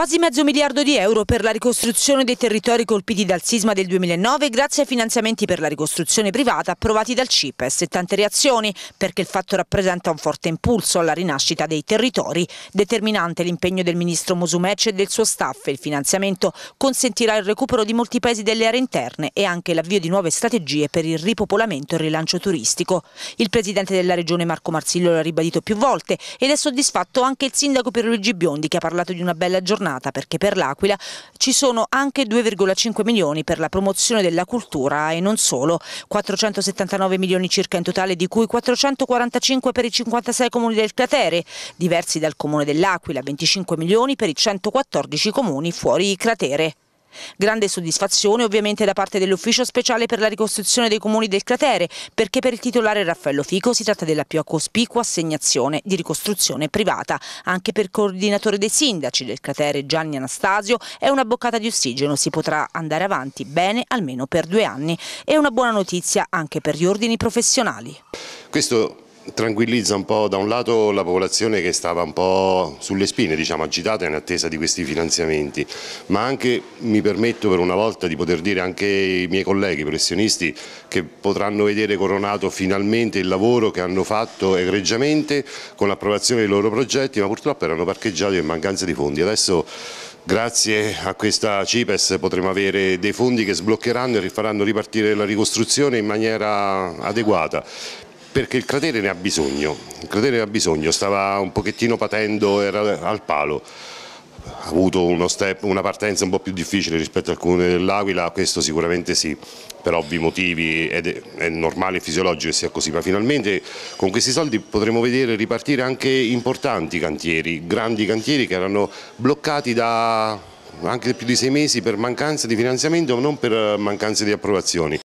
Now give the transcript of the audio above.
Quasi mezzo miliardo di euro per la ricostruzione dei territori colpiti dal sisma del 2009 grazie ai finanziamenti per la ricostruzione privata approvati dal CIPES e tante reazioni perché il fatto rappresenta un forte impulso alla rinascita dei territori. Determinante l'impegno del ministro Musumeci e del suo staff il finanziamento consentirà il recupero di molti paesi delle aree interne e anche l'avvio di nuove strategie per il ripopolamento e il rilancio turistico. Il presidente della regione Marco Marsillo l'ha ribadito più volte ed è soddisfatto anche il sindaco Pierluigi Biondi che ha parlato di una bella giornata aggiornata perché per l'Aquila ci sono anche 2,5 milioni per la promozione della cultura e non solo, 479 milioni circa in totale di cui 445 per i 56 comuni del cratere, diversi dal comune dell'Aquila, 25 milioni per i 114 comuni fuori cratere. Grande soddisfazione ovviamente da parte dell'Ufficio Speciale per la ricostruzione dei comuni del cratere, perché per il titolare Raffaello Fico si tratta della più cospicua assegnazione di ricostruzione privata. Anche per il coordinatore dei sindaci del cratere Gianni Anastasio è una boccata di ossigeno, si potrà andare avanti bene almeno per due anni. È una buona notizia anche per gli ordini professionali. Questo tranquillizza un po' da un lato la popolazione che stava un po' sulle spine, diciamo agitata in attesa di questi finanziamenti, ma anche mi permetto per una volta di poter dire anche ai miei colleghi professionisti che potranno vedere coronato finalmente il lavoro che hanno fatto egregiamente con l'approvazione dei loro progetti, ma purtroppo erano parcheggiati in mancanza di fondi. Adesso Grazie a questa CIPES potremo avere dei fondi che sbloccheranno e faranno ripartire la ricostruzione in maniera adeguata perché il cratere ne ha bisogno, il cratere ne ha bisogno, stava un pochettino patendo, era al palo, ha avuto step, una partenza un po' più difficile rispetto a alcune dell'Aquila, questo sicuramente sì, per ovvi motivi ed è, è normale e fisiologico che sia così, ma finalmente con questi soldi potremo vedere ripartire anche importanti cantieri, grandi cantieri che erano bloccati da anche più di sei mesi per mancanza di finanziamento, ma non per mancanza di approvazioni.